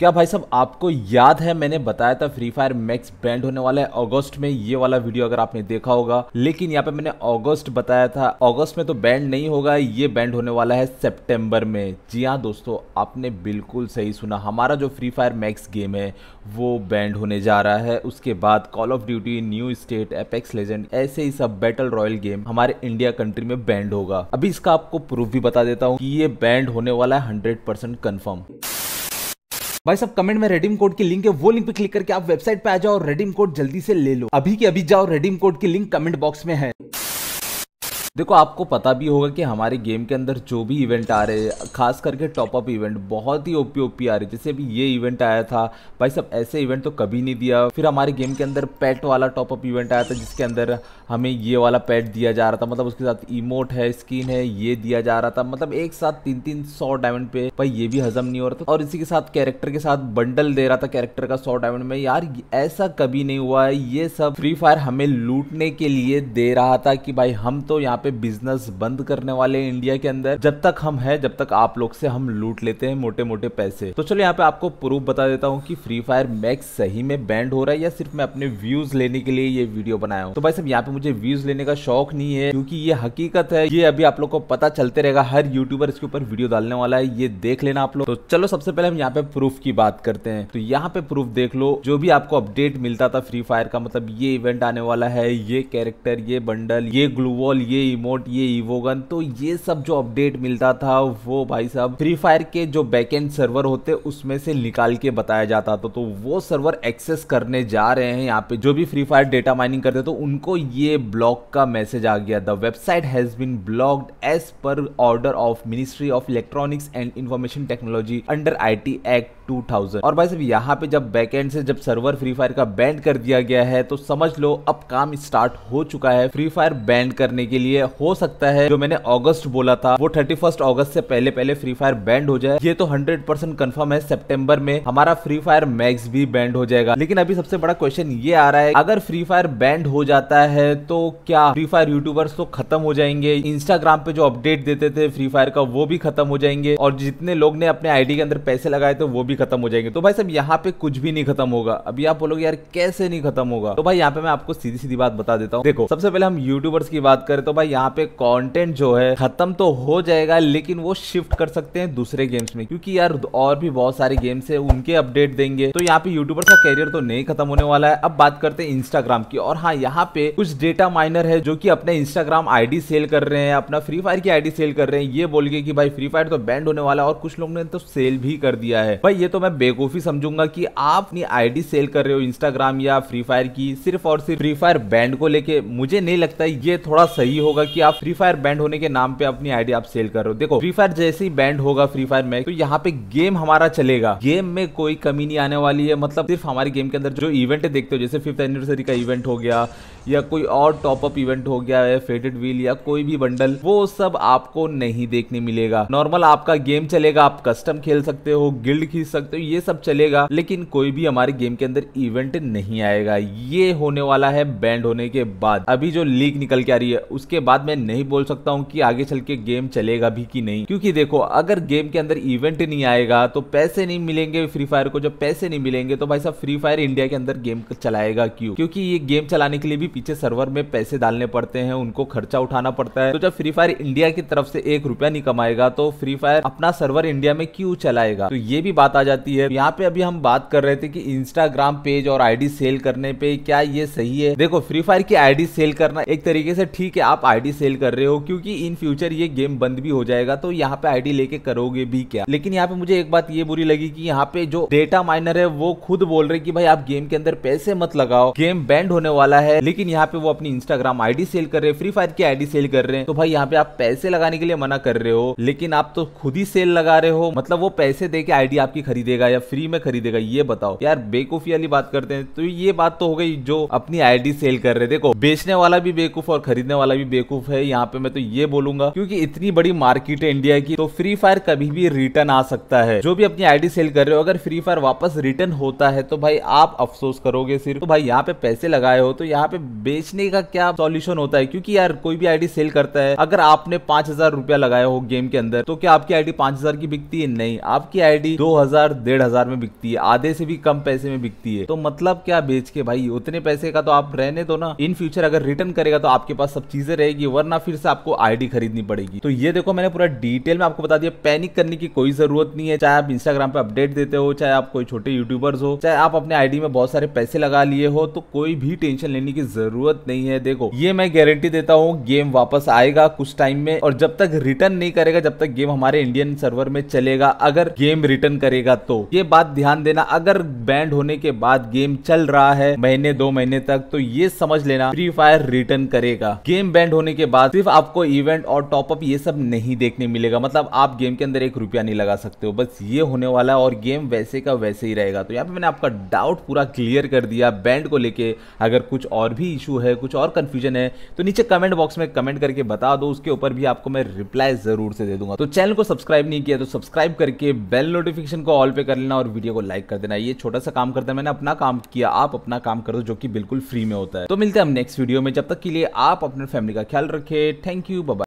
क्या भाई साहब आपको याद है मैंने बताया था फ्री फायर मैक्स बैंड होने वाला है अगस्त में ये वाला वीडियो अगर आपने देखा होगा लेकिन यहाँ पे मैंने अगस्त बताया था अगस्त में तो बैंड नहीं होगा ये बैंड होने वाला है सितंबर में जी हाँ दोस्तों आपने बिल्कुल सही सुना हमारा जो फ्री फायर मैक्स गेम है वो बैंड होने जा रहा है उसके बाद call of duty new state apex legend ऐसे ही सब बैटल रॉयल गेम हमारे इंडिया कंट्री में बैंड होगा अभी इसका आपको प्रूफ भी बता देता हूँ कि ये बैंड होने वाला है हंड्रेड परसेंट कन्फर्म भाई सब कमेंट में रेडीम कोड की लिंक है वो लिंक पे क्लिक करके आप वेबसाइट पे आ जाओ और रेडीम कोड जल्दी से ले लो अभी के अभी जाओ रेडीम कोड की लिंक कमेंट बॉक्स में है देखो आपको पता भी होगा कि हमारे गेम के अंदर जो भी इवेंट आ रहे हैं खास करके टॉप अप इवेंट बहुत ही ओपी ओपी आ रहे जैसे अभी ये इवेंट आया था भाई सब ऐसे इवेंट तो कभी नहीं दिया फिर हमारे गेम के अंदर पेट वाला टॉप अप इवेंट आया था जिसके अंदर हमें ये वाला पेट दिया जा रहा था मतलब उसके साथ इमोट है स्क्रीन है ये दिया जा रहा था मतलब एक साथ तीन तीन सौ डायमंड पे भाई ये भी हजम नहीं हो रहा था और इसी के साथ कैरेक्टर के साथ बंडल दे रहा था कैरेक्टर का सौ डायमंड में यार ऐसा कभी नहीं हुआ है ये सब फ्री फायर हमें लूटने के लिए दे रहा था कि भाई हम तो यहाँ पे बिजनेस बंद करने वाले इंडिया के अंदर जब तक हम है जब तक आप लोग से हम लूट लेते हैं मोटे मोटे पैसे तो चलो यहाँ पे आपको प्रूफ बता देता हूँ कि फ्री फायर मैक्स सही में बैंड हो रहा है या सिर्फ मैं अपने व्यूज लेने के लिए ये वीडियो बनाया हूँ तो भाई सब यहाँ पे मुझे व्यूज लेने का शौक नहीं है क्योंकि ये हकीकत है ये अभी आप लोग को पता चलते रहेगा हर यूट्यूबर इसके ऊपर वीडियो डालने वाला है ये देख लेना आप लोग तो चलो सबसे पहले हम यहाँ पे प्रूफ की बात करते हैं तो यहाँ पे प्रूफ देख लो जो भी आपको अपडेट मिलता था फ्री फायर का मतलब ये इवेंट आने वाला है ये कैरेक्टर ये बंडल ये ग्लूवॉल ये इमोट ये इवोगन तो ये सब जो अपडेट मिलता था वो भाई साहब फ्री फायर के जो बैकएंड सर्वर होते उसमें से निकाल के बताया जाता था तो वो सर्वर एक्सेस करने जा रहे हैं यहाँ पे जो भी फ्री फायर डेटा माइनिंग करते तो उनको ये ब्लॉक का मैसेज आ गया the website has been blocked as per order of ministry of electronics and information technology under I act 2000 और भाई साहब यहाँ पे जब बैकएंड से जब सर्वर फ्री फायर का बैंड कर दिया गया है तो समझ लो अब काम स्टार्ट हो चुका है फ्री फायर बैंड करने के लिए है हो सकता है जो मैंने अगस्त बोला था वो थर्टी फर्स्ट अगस्त से पहले पहले फ्री फायर बैंड हो जाए ये तो हंड्रेड परसेंट कन्फर्म है सेप्टेम्बर में हमारा फ्री फायर मैक्स भी बैंड हो जाएगा लेकिन अभी सबसे बड़ा क्वेश्चन ये आ रहा है अगर फ्री फायर बैंड हो जाता है तो क्या फ्री फायर यूट्यूबर्स तो खत्म हो जाएंगे इंस्टाग्राम पे जो अपडेट देते थे फ्री फायर का वो भी खत्म हो जाएंगे और जितने लोग ने अपने आईडी के अंदर पैसे लगाए थे वो भी खत्म हो जाएंगे तो भाई सब यहाँ पे कुछ भी नहीं खत्म होगा अभी आप बोलोगे यार कैसे नहीं खत्म होगा तो भाई यहाँ पे मैं आपको सीधी सीधी बात बता देता हूँ देखो सबसे पहले हम यूट्यूबर्स की बात करें तो भाई यहाँ पे कंटेंट जो है खत्म तो हो जाएगा लेकिन वो शिफ्ट कर सकते हैं दूसरे गेम्स में क्योंकि यार और भी बहुत सारे गेम्स है उनके अपडेट देंगे तो यहाँ पे यूट्यूबर का कैरियर तो नहीं खत्म होने वाला है अब बात करते हैं इंस्टाग्राम की और हाँ यहाँ पे कुछ डेटा माइनर है जो की अपने इंस्टाग्राम आईडी सेल कर रहे हैं अपना फ्री फायर की आईडी सेल कर रहे हैं ये बोल के कि भाई फ्री फायर तो बैंड होने वाला है और कुछ लोगों ने तो सेल भी कर दिया है भाई ये तो मैं बेकूफी समझूंगा कि आप अपनी आईडी सेल कर रहे हो इंस्टाग्राम या फ्री फायर की सिर्फ और सिर्फ फ्री फायर बैंड को लेके मुझे नहीं लगता ये थोड़ा सही होगा होगा कि आप फ्री फायर बैंड होने के नाम पे अपनी आईडी आप सेल कर रहे हो देखो फ्री फायर जैसे ही बैंड होगा फ्री फायर में तो यहाँ पे गेम हमारा चलेगा गेम में कोई कमी नहीं आने वाली है मतलब सिर्फ हमारे गेम के अंदर जो इवेंट देखते हो जैसे फिफ्थ एनिवर्सरी का इवेंट हो गया या कोई और टॉपअप इवेंट हो गया है फेडेड व्हील या कोई भी बंडल वो सब आपको नहीं देखने मिलेगा नॉर्मल आपका गेम चलेगा आप कस्टम खेल सकते हो गिल्ड खींच सकते हो ये सब चलेगा लेकिन कोई भी हमारे गेम के अंदर इवेंट नहीं आएगा ये होने वाला है बैंड होने के बाद अभी जो लीक निकल के आ रही है उसके बाद बाद मैं नहीं बोल सकता हूँ कि आगे चल के गेम चलेगा भी कि नहीं क्योंकि देखो अगर गेम के अंदर इवेंट नहीं आएगा तो पैसे नहीं मिलेंगे फ्री फायर को जब पैसे नहीं मिलेंगे तो भाई साहब फ्री फायर इंडिया के अंदर गेम चलाएगा क्यों क्योंकि ये गेम चलाने के लिए भी पीछे सर्वर में पैसे डालने पड़ते हैं उनको खर्चा उठाना पड़ता है तो जब फ्री फायर इंडिया की तरफ से एक रुपया नहीं कमाएगा तो फ्री फायर अपना सर्वर इंडिया में क्यों चलाएगा तो ये भी बात आ जाती है यहाँ पे अभी हम बात कर रहे थे कि इंस्टाग्राम पेज और आईडी सेल करने पे क्या ये सही है देखो फ्री फायर की आईडी सेल करना एक तरीके से ठीक है आप आई आईडी सेल कर रहे हो क्योंकि इन फ्यूचर ये गेम बंद भी हो जाएगा तो यहाँ पे आईडी लेके करोगे भी क्या लेकिन यहाँ पे मुझे एक बात ये बुरी लगी कि यहाँ पे जो डेटा माइनर है वो खुद बोल रहे कि भाई आप गेम के अंदर पैसे मत लगाओ गेम बैंड होने वाला है लेकिन यहाँ पे वो अपनी इंस्टाग्राम आईडी सेल कर रहे हैं फ्री फायर की आईडी सेल कर रहे हैं तो भाई यहाँ पे आप पैसे लगाने के लिए मना कर रहे हो लेकिन आप तो खुद ही सेल लगा रहे हो मतलब वो पैसे दे के आईडी आपकी खरीदेगा या फ्री में खरीदेगा ये बताओ यार बेकूफी वाली बात करते हैं तो ये बात तो हो गई जो अपनी आईडी सेल कर रहे देखो बेचने वाला भी बेकूफ और खरीदने वाला भी बेकूफ बेवकूफ है यहाँ पे मैं तो ये बोलूंगा क्योंकि इतनी बड़ी मार्केट है इंडिया की तो फ्री फायर कभी भी रिटर्न आ सकता है जो भी अपनी आईडी सेल कर रहे हो अगर फ्री फायर वापस रिटर्न होता है तो भाई आप अफसोस करोगे सिर्फ तो भाई यहाँ पे पैसे लगाए हो तो यहाँ पे बेचने का क्या सोल्यूशन होता है क्योंकि यार कोई भी आईडी सेल करता है अगर आपने पांच हजार रुपया लगाया हो गेम के अंदर तो क्या आपकी आईडी पांच हजार की बिकती है नहीं आपकी आईडी दो हजार डेढ़ हजार में बिकती है आधे से भी कम पैसे में बिकती है तो मतलब क्या बेच के भाई उतने पैसे का तो आप रहने दो ना इन फ्यूचर अगर रिटर्न करेगा तो आपके पास सब चीजें रहेगी रहेगी वरना फिर से आपको आईडी खरीदनी पड़ेगी तो ये देखो मैंने पूरा डिटेल में आपको बता दिया पैनिक करने की कोई जरूरत नहीं है चाहे आप इंस्टाग्राम पे अपडेट देते हो चाहे आप कोई छोटे यूट्यूबर्स हो चाहे आप अपने आईडी में बहुत सारे पैसे लगा लिए हो तो कोई भी टेंशन लेने की जरूरत नहीं है देखो ये मैं गारंटी देता हूँ गेम वापस आएगा कुछ टाइम में और जब तक रिटर्न नहीं करेगा जब तक गेम हमारे इंडियन सर्वर में चलेगा अगर गेम रिटर्न करेगा तो ये बात ध्यान देना अगर बैंड होने के बाद गेम चल रहा है महीने दो महीने तक तो ये समझ लेना फ्री फायर रिटर्न करेगा गेम बैंड होने के बाद सिर्फ आपको इवेंट और टॉपअप ये सब नहीं देखने मिलेगा मतलब आप गेम के अंदर एक रुपया नहीं लगा सकते हो बस ये होने वाला है और गेम वैसे का वैसे ही रहेगा तो यहाँ पे मैंने आपका डाउट पूरा क्लियर कर दिया बैंड को लेके अगर कुछ और भी इशू है कुछ और कन्फ्यूजन है तो नीचे कमेंट बॉक्स में कमेंट करके बता दो उसके ऊपर भी आपको मैं रिप्लाई जरूर से दे दूंगा तो चैनल को सब्सक्राइब नहीं किया तो सब्सक्राइब करके बेल नोटिफिकेशन को ऑल पे कर लेना और वीडियो को लाइक कर देना ये छोटा सा काम करता है मैंने अपना काम किया आप अपना काम कर दो जो कि बिल्कुल फ्री में होता है तो मिलते हैं हम नेक्स्ट वीडियो में जब तक के लिए आप अपने फैमिली का ख्याल रखें थैंक यू बाबा